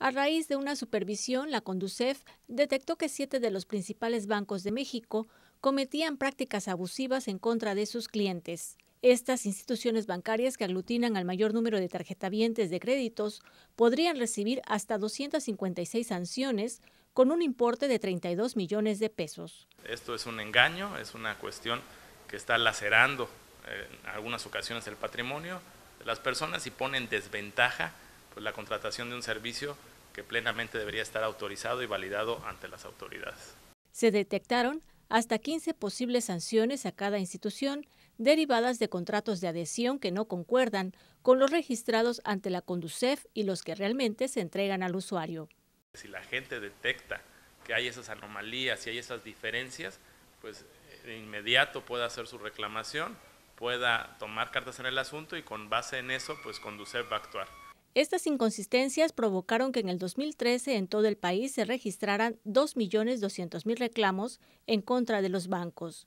A raíz de una supervisión, la Conducef detectó que siete de los principales bancos de México cometían prácticas abusivas en contra de sus clientes. Estas instituciones bancarias que aglutinan al mayor número de tarjetavientes de créditos podrían recibir hasta 256 sanciones con un importe de 32 millones de pesos. Esto es un engaño, es una cuestión que está lacerando eh, en algunas ocasiones el patrimonio de las personas y pone en desventaja la contratación de un servicio que plenamente debería estar autorizado y validado ante las autoridades. Se detectaron hasta 15 posibles sanciones a cada institución derivadas de contratos de adhesión que no concuerdan con los registrados ante la Conducef y los que realmente se entregan al usuario. Si la gente detecta que hay esas anomalías y hay esas diferencias, pues eh, de inmediato puede hacer su reclamación, pueda tomar cartas en el asunto y con base en eso, pues Conducef va a actuar. Estas inconsistencias provocaron que en el 2013 en todo el país se registraran 2.200.000 reclamos en contra de los bancos.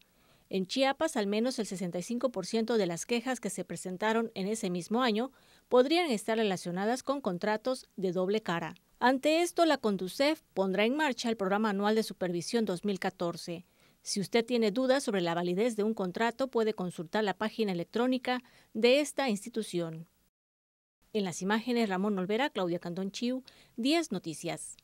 En Chiapas, al menos el 65% de las quejas que se presentaron en ese mismo año podrían estar relacionadas con contratos de doble cara. Ante esto, la Conducef pondrá en marcha el programa anual de supervisión 2014. Si usted tiene dudas sobre la validez de un contrato, puede consultar la página electrónica de esta institución. En las imágenes, Ramón Olvera, Claudia Cantón Chiu, 10 Noticias.